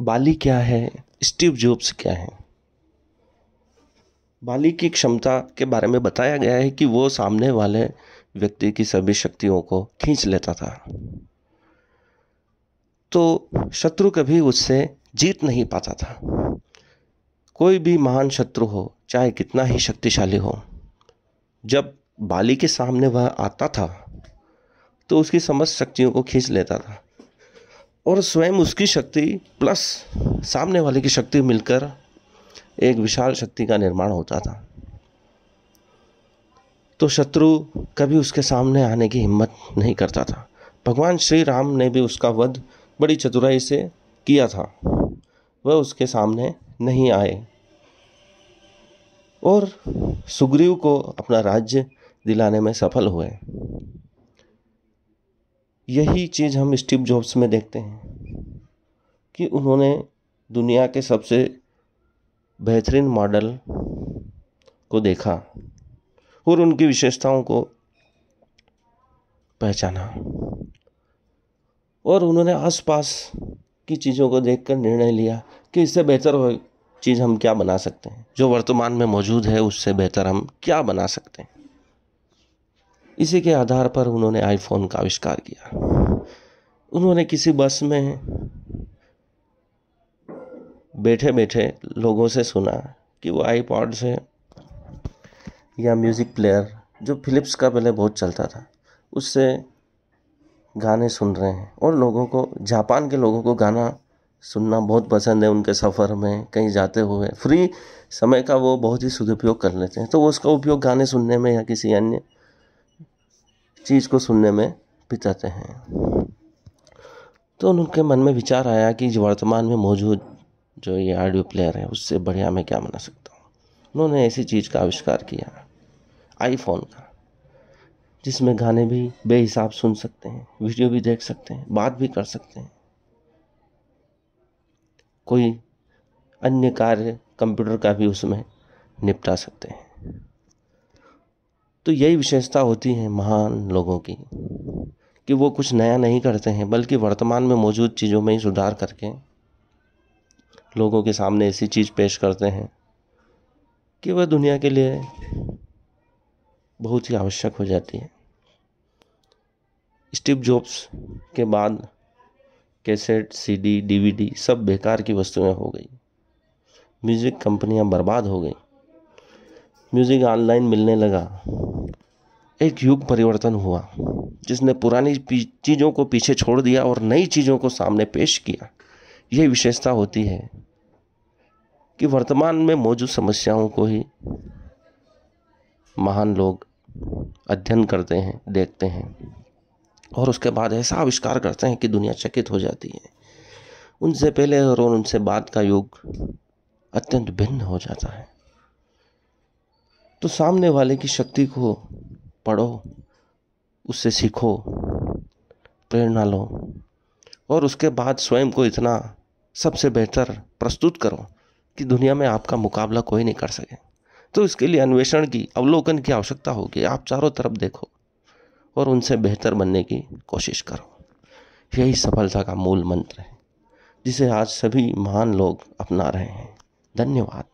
बाली क्या है Steve jobs क्या है बाली की क्षमता के बारे में बताया गया है कि वो सामने वाले व्यक्ति की सभी शक्तियों को खींच लेता था तो शत्रु कभी उससे जीत नहीं पाता था कोई भी महान शत्रु हो चाहे कितना ही शक्तिशाली हो जब बाली के सामने वह आता था तो उसकी समस्त शक्तियों को खींच लेता था और स्वयं उसकी शक्ति प्लस सामने वाले की शक्ति मिलकर एक विशाल शक्ति का निर्माण होता था तो शत्रु कभी उसके सामने आने की हिम्मत नहीं करता था भगवान श्री राम ने भी उसका वध बड़ी चतुराई से किया था वह उसके सामने नहीं आए और सुग्रीव को अपना राज्य दिलाने में सफल हुए यही चीज़ हम स्टीव जॉब्स में देखते हैं कि उन्होंने दुनिया के सबसे बेहतरीन मॉडल को देखा और उनकी विशेषताओं को पहचाना और उन्होंने आसपास की चीज़ों को देखकर निर्णय लिया कि इससे बेहतर हो चीज़ हम क्या बना सकते हैं जो वर्तमान में मौजूद है उससे बेहतर हम क्या बना सकते हैं इसी के आधार पर उन्होंने आईफोन का आविष्कार किया उन्होंने किसी बस में बैठे बैठे लोगों से सुना कि वो आईपॉड से या म्यूज़िक प्लेयर जो फिलिप्स का पहले बहुत चलता था उससे गाने सुन रहे हैं और लोगों को जापान के लोगों को गाना सुनना बहुत पसंद है उनके सफ़र में कहीं जाते हुए फ्री समय का वो बहुत ही सदुपयोग कर लेते हैं तो वो उसका उपयोग गाने सुनने में या किसी अन्य चीज़ को सुनने में बिताते हैं तो उनके मन में विचार आया कि जो वर्तमान में मौजूद जो ये ऑडियो प्लेयर है उससे बढ़िया मैं क्या बना सकता हूँ उन्होंने ऐसी चीज़ का आविष्कार किया आईफोन का जिसमें गाने भी बेहिसाब सुन सकते हैं वीडियो भी देख सकते हैं बात भी कर सकते हैं कोई अन्य कार्य कंप्यूटर का भी उसमें निपटा सकते हैं तो यही विशेषता होती है महान लोगों की कि वो कुछ नया नहीं करते हैं बल्कि वर्तमान में मौजूद चीज़ों में ही सुधार करके लोगों के सामने ऐसी चीज़ पेश करते हैं कि वह दुनिया के लिए बहुत ही आवश्यक हो जाती है स्टीव जॉब्स के बाद कैसेट सीडी, डीवीडी सब बेकार की वस्तुएं हो गई म्यूज़िक कंपनियां बर्बाद हो गई म्यूज़िक ऑनलाइन मिलने लगा एक युग परिवर्तन हुआ जिसने पुरानी चीज़ों को पीछे छोड़ दिया और नई चीज़ों को सामने पेश किया यह विशेषता होती है कि वर्तमान में मौजूद समस्याओं को ही महान लोग अध्ययन करते हैं देखते हैं और उसके बाद ऐसा आविष्कार करते हैं कि दुनिया चकित हो जाती है उनसे पहले और उनसे बाद का युग अत्यंत भिन्न हो जाता है तो सामने वाले की शक्ति को पढ़ो उससे सीखो प्रेरणा लो और उसके बाद स्वयं को इतना सबसे बेहतर प्रस्तुत करो कि दुनिया में आपका मुकाबला कोई नहीं कर सके तो इसके लिए अन्वेषण की अवलोकन की आवश्यकता होगी आप चारों तरफ देखो और उनसे बेहतर बनने की कोशिश करो यही सफलता का मूल मंत्र है जिसे आज सभी महान लोग अपना रहे हैं धन्यवाद